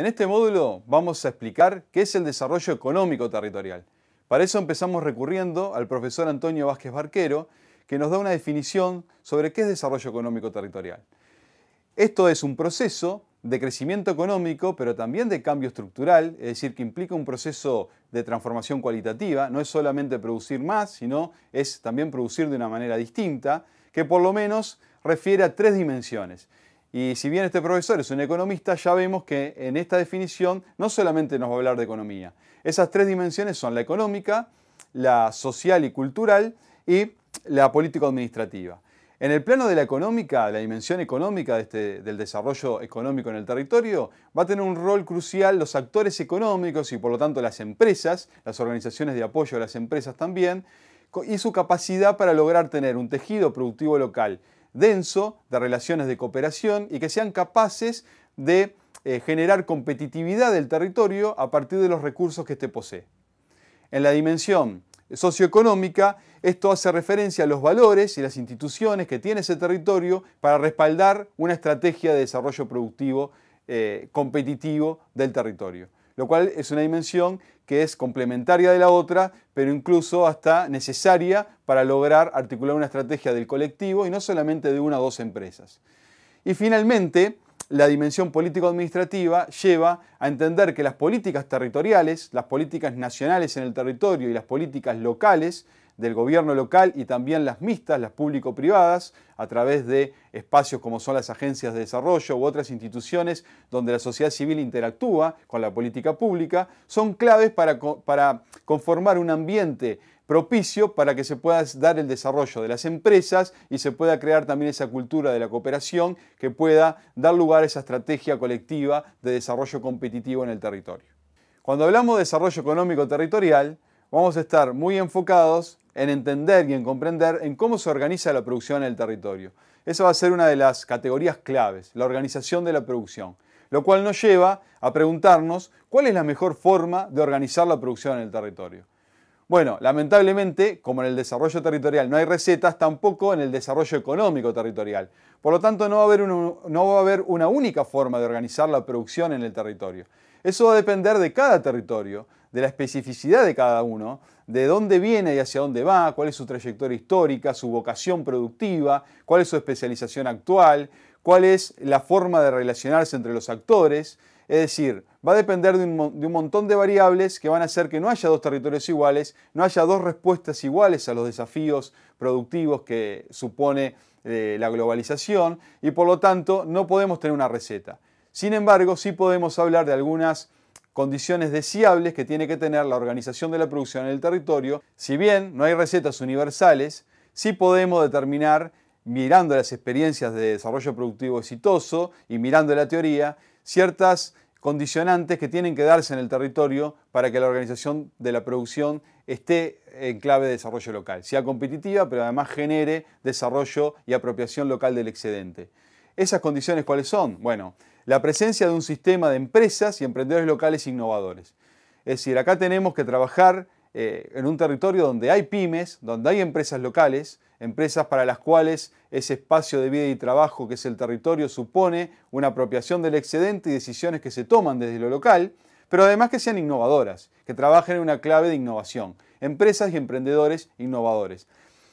En este módulo vamos a explicar qué es el desarrollo económico territorial. Para eso empezamos recurriendo al profesor Antonio Vázquez Barquero, que nos da una definición sobre qué es desarrollo económico territorial. Esto es un proceso de crecimiento económico, pero también de cambio estructural, es decir, que implica un proceso de transformación cualitativa, no es solamente producir más, sino es también producir de una manera distinta, que por lo menos refiere a tres dimensiones. Y si bien este profesor es un economista, ya vemos que en esta definición no solamente nos va a hablar de economía. Esas tres dimensiones son la económica, la social y cultural y la político-administrativa. En el plano de la económica, la dimensión económica este, del desarrollo económico en el territorio, va a tener un rol crucial los actores económicos y por lo tanto las empresas, las organizaciones de apoyo a las empresas también, y su capacidad para lograr tener un tejido productivo local denso de relaciones de cooperación y que sean capaces de eh, generar competitividad del territorio a partir de los recursos que éste posee. En la dimensión socioeconómica, esto hace referencia a los valores y las instituciones que tiene ese territorio para respaldar una estrategia de desarrollo productivo eh, competitivo del territorio lo cual es una dimensión que es complementaria de la otra, pero incluso hasta necesaria para lograr articular una estrategia del colectivo y no solamente de una o dos empresas. Y finalmente, la dimensión político-administrativa lleva a entender que las políticas territoriales, las políticas nacionales en el territorio y las políticas locales del gobierno local y también las mixtas, las público-privadas, a través de espacios como son las agencias de desarrollo u otras instituciones donde la sociedad civil interactúa con la política pública, son claves para, conformar un ambiente propicio para que se pueda dar el desarrollo de las empresas y se pueda crear también esa cultura de la cooperación que pueda dar lugar a esa estrategia colectiva de desarrollo competitivo en el territorio. Cuando hablamos de desarrollo económico territorial, vamos a estar muy enfocados en entender y en comprender en cómo se organiza la producción en el territorio. Esa va a ser una de las categorías claves, la organización de la producción, lo cual nos lleva a preguntarnos cuál es la mejor forma de organizar la producción en el territorio. Bueno, lamentablemente, como en el desarrollo territorial no hay recetas, tampoco en el desarrollo económico territorial. Por lo tanto, no va a haber, no va a haber una única forma de organizar la producción en el territorio. Eso va a depender de cada territorio, de la especificidad de cada uno, de dónde viene y hacia dónde va, cuál es su trayectoria histórica, su vocación productiva, cuál es su especialización actual, cuál es la forma de relacionarse entre los actores. Es decir, va a depender de un, montón de variables que van a hacer que no haya dos territorios iguales, no haya dos respuestas iguales a los desafíos productivos que supone eh, la globalización y por lo tanto no podemos tener una receta. Sin embargo, sí podemos hablar de algunas condiciones deseables que tiene que tener la organización de la producción en el territorio. Si bien no hay recetas universales, sí podemos determinar, mirando las experiencias de desarrollo productivo exitoso y mirando la teoría, ciertas condicionantes que tienen que darse en el territorio para que la organización de la producción esté en clave de desarrollo local, sea competitiva, pero además genere desarrollo y apropiación local del excedente. ¿Esas condiciones cuáles son? Bueno, la presencia de un sistema de empresas y emprendedores locales innovadores. Es decir, acá tenemos que trabajar eh, en un territorio donde hay pymes, donde hay empresas locales, empresas para las cuales ese espacio de vida y trabajo que es el territorio supone una apropiación del excedente y decisiones que se toman desde lo local, pero además que sean innovadoras, que trabajen en una clave de innovación. Empresas y emprendedores innovadores.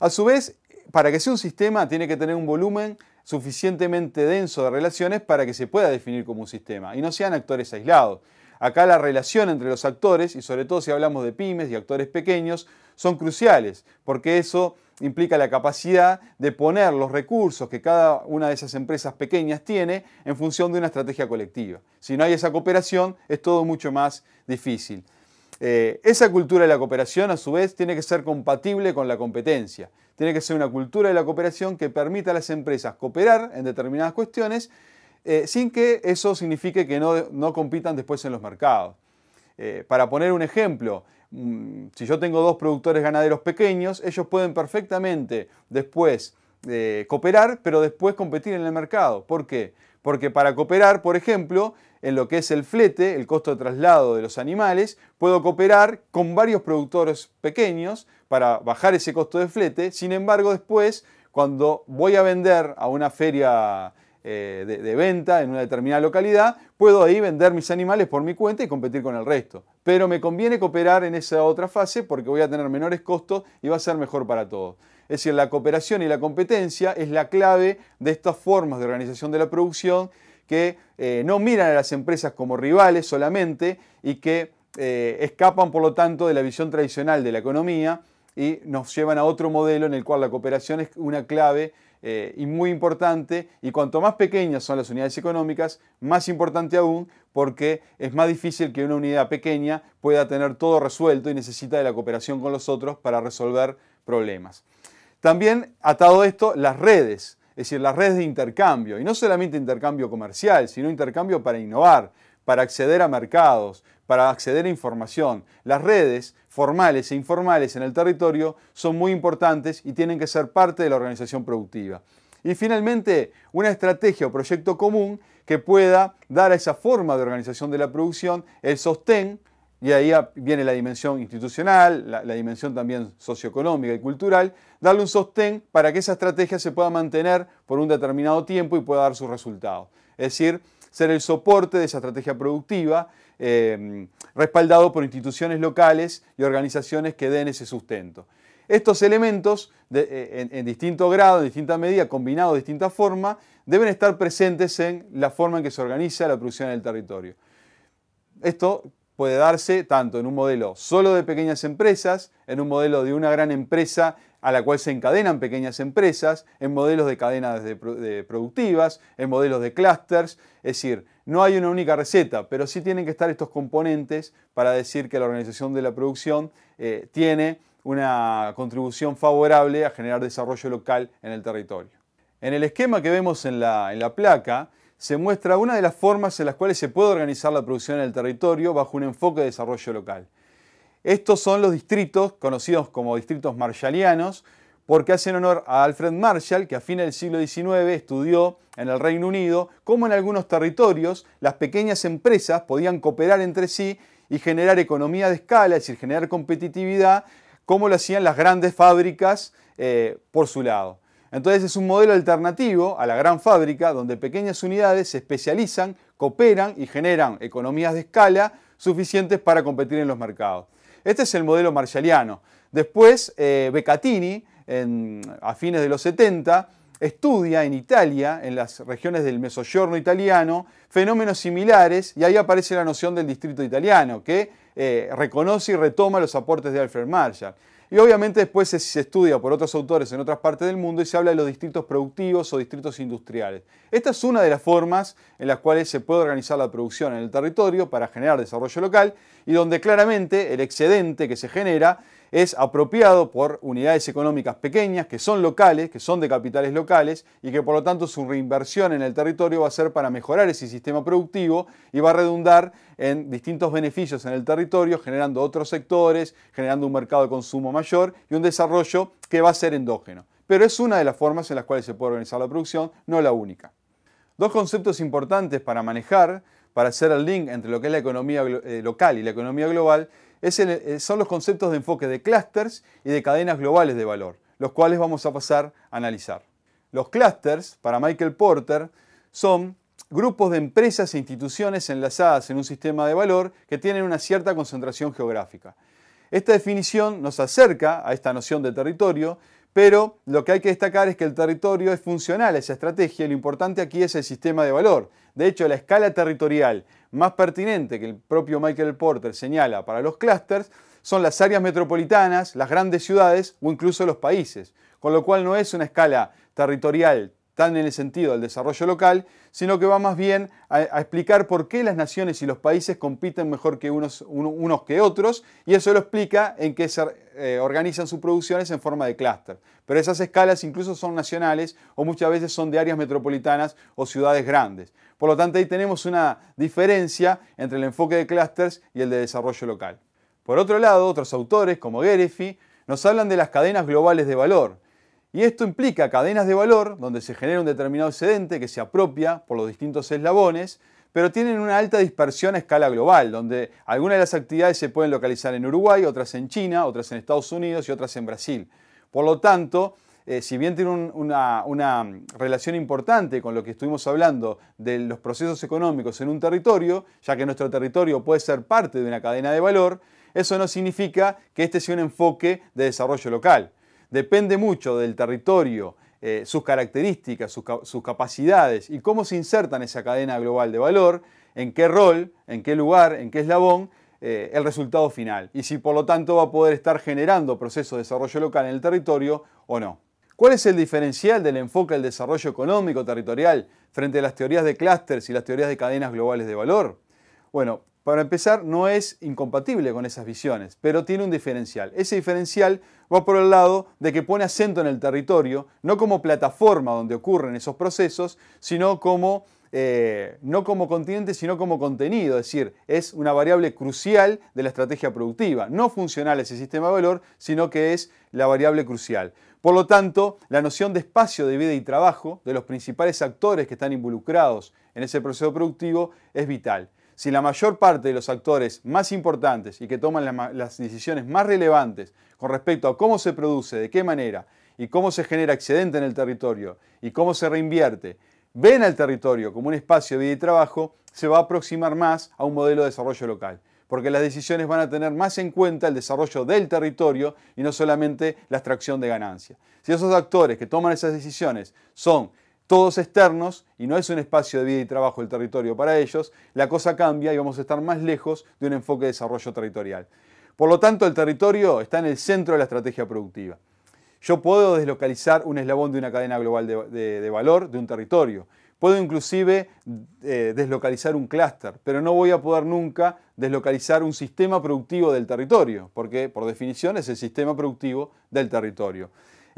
A su vez, para que sea un sistema tiene que tener un volumen suficientemente denso de relaciones para que se pueda definir como un sistema y no sean actores aislados. Acá la relación entre los actores, y sobre todo si hablamos de pymes y actores pequeños, son cruciales, porque eso implica la capacidad de poner los recursos que cada una de esas empresas pequeñas tiene en función de una estrategia colectiva. Si no hay esa cooperación, es todo mucho más difícil. Eh, esa cultura de la cooperación, a su vez, tiene que ser compatible con la competencia. Tiene que ser una cultura de la cooperación que permita a las empresas cooperar en determinadas cuestiones eh, sin que eso signifique que no, compitan después en los mercados. Eh, para poner un ejemplo, mm, si yo tengo dos productores ganaderos pequeños, ellos pueden perfectamente después cooperar, pero después competir en el mercado. ¿Por qué? Porque para cooperar, por ejemplo, en lo que es el flete, el costo de traslado de los animales, puedo cooperar con varios productores pequeños para bajar ese costo de flete. Sin embargo, después, cuando voy a vender a una feria eh, de, de, venta en una determinada localidad, puedo ahí vender mis animales por mi cuenta y competir con el resto. Pero me conviene cooperar en esa otra fase porque voy a tener menores costos y va a ser mejor para todos. Es decir, la cooperación y la competencia es la clave de estas formas de organización de la producción que eh, no miran a las empresas como rivales solamente y que eh, escapan, por lo tanto, de la visión tradicional de la economía y nos llevan a otro modelo en el cual la cooperación es una clave eh, y muy importante, y cuanto más pequeñas son las unidades económicas, más importante aún, porque es más difícil que una unidad pequeña pueda tener todo resuelto y necesita de la cooperación con los otros para resolver problemas. También atado a esto, las redes, es decir, las redes de intercambio, y no solamente intercambio comercial, sino intercambio para innovar, para acceder a mercados, para acceder a información. Las redes formales e informales en el territorio son muy importantes y tienen que ser parte de la organización productiva. Y finalmente, una estrategia o proyecto común que pueda dar a esa forma de organización de la producción el sostén y ahí viene la dimensión institucional, la, dimensión también socioeconómica y cultural, darle un sostén para que esa estrategia se pueda mantener por un determinado tiempo y pueda dar sus resultados. Es decir, ser el soporte de esa estrategia productiva, em, respaldado por instituciones locales y organizaciones que den ese sustento. Estos elementos, eh, en, en, distinto grado, en distinta medida, combinados de distinta forma, deben estar presentes en la forma en que se organiza la producción en el territorio. Esto puede darse tanto en un modelo solo de pequeñas empresas, en un modelo de una gran empresa a la cual se encadenan pequeñas empresas, en modelos de cadenas productivas, en modelos de clusters. Es decir, no hay una única receta, pero sí tienen que estar estos componentes para decir que la organización de la producción eh, tiene una contribución favorable a generar desarrollo local en el territorio. En el esquema que vemos en la placa, se muestra una de las formas en las cuales se puede organizar la producción en el territorio bajo un enfoque de desarrollo local. Estos son los distritos, conocidos como distritos marshallianos, porque hacen honor a Alfred Marshall, que a fines del siglo XIX estudió en el Reino Unido cómo en algunos territorios las pequeñas empresas podían cooperar entre sí y generar economía de escala, es decir, generar competitividad, como lo hacían las grandes fábricas eh, por su lado. Entonces es un modelo alternativo a la gran fábrica donde pequeñas unidades se especializan, cooperan y generan economías de escala suficientes para competir en los mercados. Este es el modelo marshalliano. Después, eh, Beccatini, a fines de los 70, estudia en Italia, en las regiones del mesoyorno italiano, fenómenos similares y ahí aparece la noción del distrito italiano, que eh, reconoce y retoma los aportes de Alfred Marshall. Y obviamente después se, estudia por otros autores en otras partes del mundo y se habla de los distritos productivos o distritos industriales. Esta es una de las formas en las cuales se puede organizar la producción en el territorio para generar desarrollo local y donde claramente el excedente que se genera es apropiado por unidades económicas pequeñas que son locales, que son de capitales locales y que por lo tanto su reinversión en el territorio va a ser para mejorar ese sistema productivo y va a redundar en distintos beneficios en el territorio, generando otros sectores, generando un mercado de consumo mayor y un desarrollo que va a ser endógeno. Pero es una de las formas en las cuales se puede organizar la producción, no la única. Dos conceptos importantes para manejar, para hacer el link entre lo que es la economía eh, local y la economía global, eh, son los conceptos de enfoque de clusters y de cadenas globales de valor, los cuales vamos a pasar a analizar. Los clusters, para Michael Porter, son grupos de empresas e instituciones enlazadas en un sistema de valor que tienen una cierta concentración geográfica. Esta definición nos acerca a esta noción de territorio, pero lo que hay que destacar es que el territorio es funcional a esa estrategia y lo importante aquí es el sistema de valor. De hecho, la escala territorial más pertinente que el propio Michael Porter señala para los clusters son las áreas metropolitanas, las grandes ciudades o incluso los países, con lo cual no es una escala territorial están en el sentido del desarrollo local, sino que va más bien a, explicar por qué las naciones y los países compiten mejor que unos, que otros, y eso lo explica en que se eh, organizan sus producciones en forma de clúster. Pero esas escalas incluso son nacionales o muchas veces son de áreas metropolitanas o ciudades grandes. Por lo tanto, ahí tenemos una diferencia entre el enfoque de clústeres y el de desarrollo local. Por otro lado, otros autores, como Gerefi, nos hablan de las cadenas globales de valor, y esto implica cadenas de valor donde se genera un determinado excedente que se apropia por los distintos eslabones, pero tienen una alta dispersión a escala global, donde algunas de las actividades se pueden localizar en Uruguay, otras en China, otras en Estados Unidos y otras en Brasil. Por lo tanto, eh, si bien tiene una, relación importante con lo que estuvimos hablando de los procesos económicos en un territorio, ya que nuestro territorio puede ser parte de una cadena de valor, eso no significa que este sea un enfoque de desarrollo local depende mucho del territorio, eh, sus características, sus, capacidades y cómo se inserta en esa cadena global de valor, en qué rol, en qué lugar, en qué eslabón, eh, el resultado final y si por lo tanto va a poder estar generando procesos de desarrollo local en el territorio o no. ¿Cuál es el diferencial del enfoque al desarrollo económico territorial frente a las teorías de clústeres y las teorías de cadenas globales de valor? Bueno, para empezar, no es incompatible con esas visiones, pero tiene un diferencial. Ese diferencial va por el lado de que pone acento en el territorio, no como plataforma donde ocurren esos procesos, sino como, eh, no como continente, sino como contenido. Es decir, es una variable crucial de la estrategia productiva. No funcional ese sistema de valor, sino que es la variable crucial. Por lo tanto, la noción de espacio de vida y trabajo de los principales actores que están involucrados en ese proceso productivo es vital si la mayor parte de los actores más importantes y que toman las, decisiones más relevantes con respecto a cómo se produce, de qué manera y cómo se genera excedente en el territorio y cómo se reinvierte, ven al territorio como un espacio de vida y trabajo, se va a aproximar más a un modelo de desarrollo local porque las decisiones van a tener más en cuenta el desarrollo del territorio y no solamente la extracción de ganancias. Si esos actores que toman esas decisiones son todos externos, y no es un espacio de vida y trabajo el territorio para ellos, la cosa cambia y vamos a estar más lejos de un enfoque de desarrollo territorial. Por lo tanto, el territorio está en el centro de la estrategia productiva. Yo puedo deslocalizar un eslabón de una cadena global de, valor de un territorio. Puedo inclusive eh, deslocalizar un clúster, pero no voy a poder nunca deslocalizar un sistema productivo del territorio, porque por definición es el sistema productivo del territorio.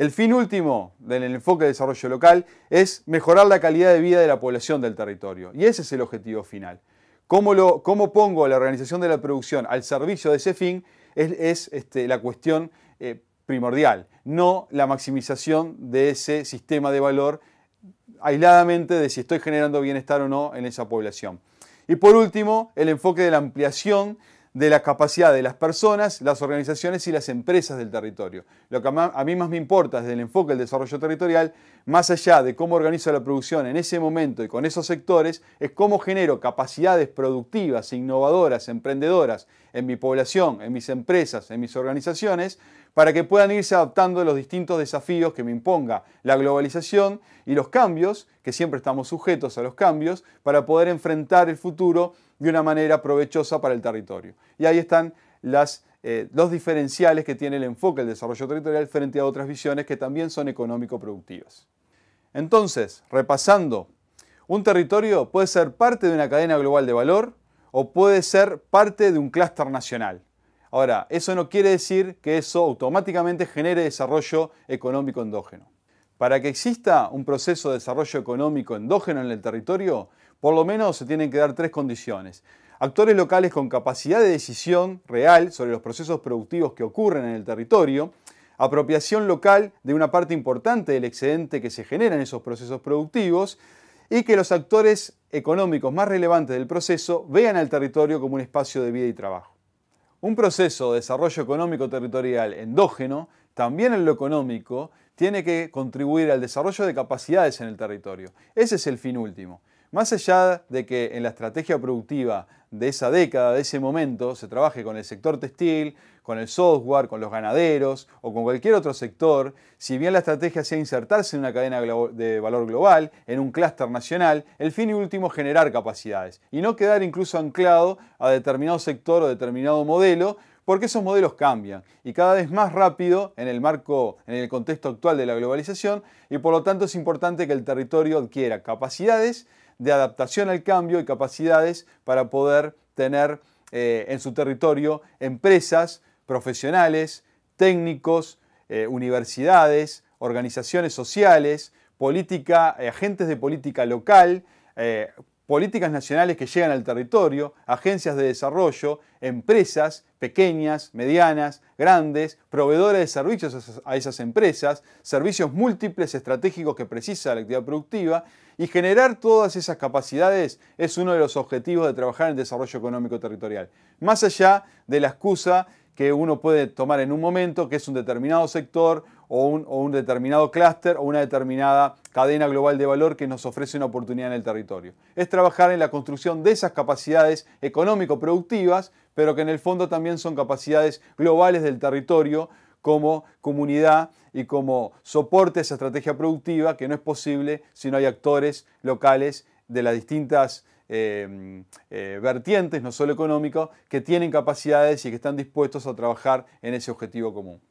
El fin último del enfoque de desarrollo local es mejorar la calidad de vida de la población del territorio. Y ese es el objetivo final. Cómo, lo, pongo la organización de la producción al servicio de ese fin es, este, la cuestión eh, primordial, no la maximización de ese sistema de valor aisladamente de si estoy generando bienestar o no en esa población. Y por último, el enfoque de la ampliación de la capacidad de las personas, las organizaciones y las empresas del territorio. Lo que a mí más me importa desde el enfoque del desarrollo territorial, más allá de cómo organizo la producción en ese momento y con esos sectores, es cómo genero capacidades productivas, innovadoras, emprendedoras en mi población, en mis empresas, en mis organizaciones, para que puedan irse adaptando a los distintos desafíos que me imponga la globalización y los cambios, que siempre estamos sujetos a los cambios, para poder enfrentar el futuro de una manera provechosa para el territorio. Y ahí están las, eh, los diferenciales que tiene el enfoque del desarrollo territorial frente a otras visiones que también son económico-productivas. Entonces, repasando, un territorio puede ser parte de una cadena global de valor o puede ser parte de un clúster nacional. Ahora, eso no quiere decir que eso automáticamente genere desarrollo económico endógeno. Para que exista un proceso de desarrollo económico endógeno en el territorio, por lo menos se tienen que dar tres condiciones. Actores locales con capacidad de decisión real sobre los procesos productivos que ocurren en el territorio, apropiación local de una parte importante del excedente que se genera en esos procesos productivos y que los actores económicos más relevantes del proceso vean al territorio como un espacio de vida y trabajo. Un proceso de desarrollo económico territorial endógeno, también en lo económico, tiene que contribuir al desarrollo de capacidades en el territorio. Ese es el fin último. Más allá de que en la estrategia productiva de esa década, de ese momento, se trabaje con el sector textil, con el software, con los ganaderos o con cualquier otro sector, si bien la estrategia sea insertarse en una cadena de valor global, en un clúster nacional, el fin y último es generar capacidades y no quedar incluso anclado a determinado sector o determinado modelo porque esos modelos cambian y cada vez más rápido en el marco, en el contexto actual de la globalización y por lo tanto es importante que el territorio adquiera capacidades de adaptación al cambio y capacidades para poder tener eh, en su territorio empresas, profesionales, técnicos, eh, universidades, organizaciones sociales, eh, agentes de política local, políticas nacionales que llegan al territorio, agencias de desarrollo, empresas pequeñas, medianas, grandes, proveedores de servicios a esas empresas, servicios múltiples estratégicos que precisa la actividad productiva y generar todas esas capacidades es uno de los objetivos de trabajar en el desarrollo económico territorial. Más allá de la excusa que uno puede tomar en un momento, que es un determinado sector o un, o un determinado clúster o una determinada cadena global de valor que nos ofrece una oportunidad en el territorio. Es trabajar en la construcción de esas capacidades económico-productivas, pero que en el fondo también son capacidades globales del territorio como comunidad y como soporte a esa estrategia productiva que no es posible si no hay actores locales de las distintas Em, eh, vertientes, no solo económicos, que tienen capacidades y que están dispuestos a trabajar en ese objetivo común.